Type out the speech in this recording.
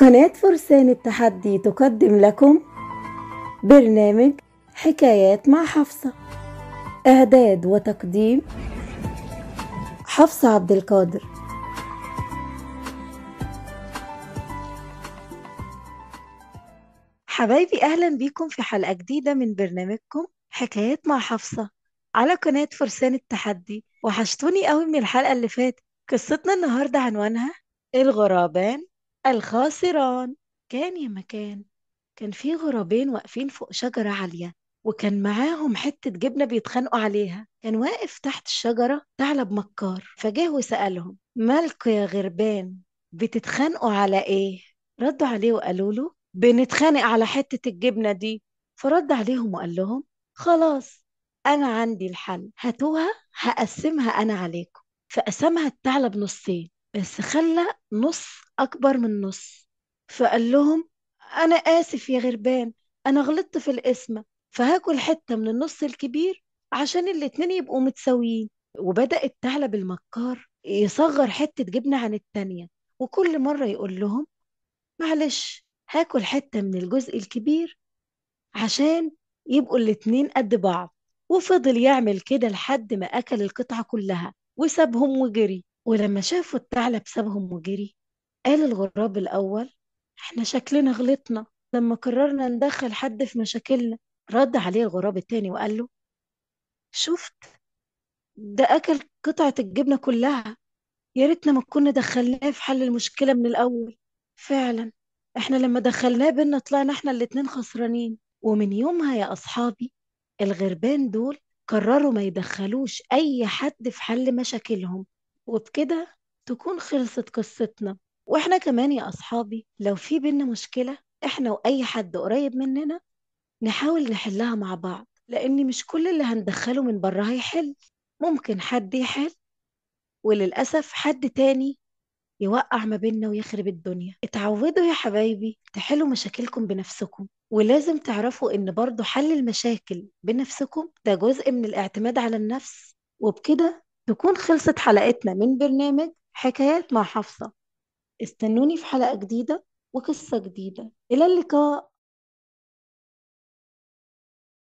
قناة فرسان التحدي تقدم لكم برنامج حكايات مع حفصة إعداد وتقديم حفصة عبد القادر حبايبي أهلا بيكم في حلقة جديدة من برنامجكم حكايات مع حفصة على قناة فرسان التحدي وحشتوني قوي من الحلقة اللي فاتت قصتنا النهاردة عنوانها الغرابان الخاسران كان يا مكان كان في غرابين واقفين فوق شجرة عالية وكان معاهم حتة جبنة بيتخانقوا عليها كان واقف تحت الشجرة ثعلب مكار فجاه وسألهم مالكوا يا غربان بتتخانقوا على ايه؟ ردوا عليه وقالوا له بنتخانق على حتة الجبنة دي فرد عليهم وقال لهم خلاص أنا عندي الحل هاتوها هقسمها أنا عليكم فقسمها الثعلب نصين بس خلى نص أكبر من نص فقال لهم أنا آسف يا غربان أنا غلطت في القسمة فهاكل حتة من النص الكبير عشان الاتنين يبقوا متساويين وبدأ الثعلب المكار يصغر حتة جبنة عن التانية وكل مرة يقول لهم معلش هاكل حتة من الجزء الكبير عشان يبقوا الاتنين قد بعض وفضل يعمل كده لحد ما أكل القطعة كلها وسابهم وجري ولما شافوا الثعلب سابهم وجري قال الغراب الأول احنا شكلنا غلطنا لما قررنا ندخل حد في مشاكلنا رد عليه الغراب التاني وقال له شفت ده أكل قطعة الجبنة كلها يا ريتنا ما كنا دخلناه في حل المشكلة من الأول فعلا احنا لما دخلناه بينا طلعنا احنا الاتنين خسرانين ومن يومها يا أصحابي الغربان دول قرروا ما يدخلوش أي حد في حل مشاكلهم وبكده تكون خلصت قصتنا واحنا كمان يا اصحابي لو في بينا مشكلة احنا واي حد قريب مننا نحاول نحلها مع بعض لان مش كل اللي هندخله من بره هيحل ممكن حد يحل وللأسف حد تاني يوقع ما بيننا ويخرب الدنيا اتعودوا يا حبايبي تحلوا مشاكلكم بنفسكم ولازم تعرفوا ان برضو حل المشاكل بنفسكم ده جزء من الاعتماد على النفس وبكده تكون خلصت حلقتنا من برنامج حكايات مع حفصة استنوني في حلقة جديدة وقصة جديدة إلى اللقاء